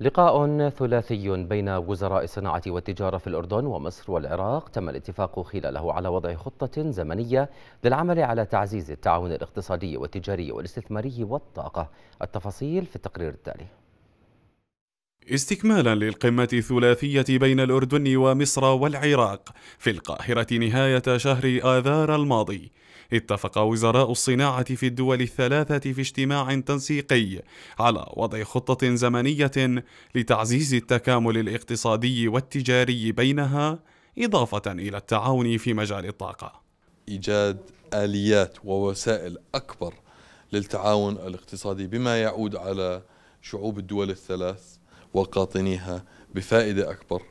لقاء ثلاثي بين وزراء الصناعة والتجارة في الأردن ومصر والعراق تم الاتفاق خلاله على وضع خطة زمنية للعمل على تعزيز التعاون الاقتصادي والتجاري والاستثماري والطاقة التفاصيل في التقرير التالي استكمالا للقمة الثلاثية بين الأردن ومصر والعراق في القاهرة نهاية شهر آذار الماضي اتفق وزراء الصناعة في الدول الثلاثة في اجتماع تنسيقي على وضع خطة زمنية لتعزيز التكامل الاقتصادي والتجاري بينها إضافة إلى التعاون في مجال الطاقة إيجاد آليات ووسائل أكبر للتعاون الاقتصادي بما يعود على شعوب الدول الثلاث وقاطنيها بفائدة أكبر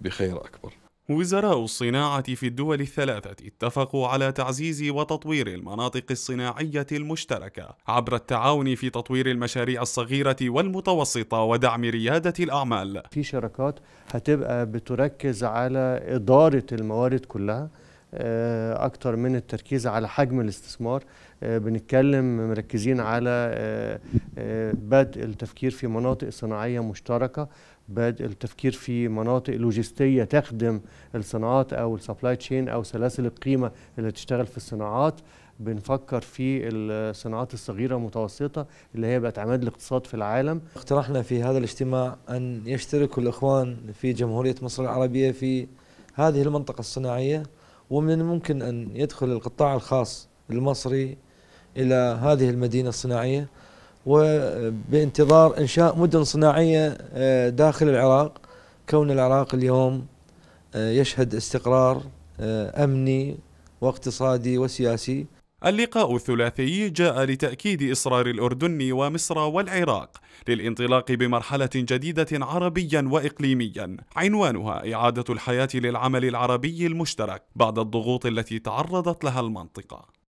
بخير أكبر وزراء الصناعة في الدول الثلاثة اتفقوا على تعزيز وتطوير المناطق الصناعية المشتركة عبر التعاون في تطوير المشاريع الصغيرة والمتوسطة ودعم ريادة الأعمال. في شراكات هتبقى بتركز على إدارة الموارد كلها آه، أكثر من التركيز على حجم الاستثمار آه، بنتكلم مركزين على آه، بدء التفكير في مناطق صناعية مشتركة بدء التفكير في مناطق لوجستية تخدم الصناعات أو السبلاي تشين أو سلاسل القيمة اللي تشتغل في الصناعات بنفكر في الصناعات الصغيرة المتوسطة اللي هي بقت عماد الاقتصاد في العالم اقترحنا في هذا الاجتماع أن يشترك الإخوان في جمهورية مصر العربية في هذه المنطقة الصناعية ومن الممكن أن يدخل القطاع الخاص المصري إلى هذه المدينة الصناعية وبانتظار انشاء مدن صناعيه آه، داخل العراق كون العراق اليوم آه، يشهد استقرار آه، امني واقتصادي وسياسي اللقاء الثلاثي جاء لتأكيد إصرار الأردن ومصر والعراق للانطلاق بمرحلة جديدة عربيا وإقليميا عنوانها إعادة الحياة للعمل العربي المشترك بعد الضغوط التي تعرضت لها المنطقة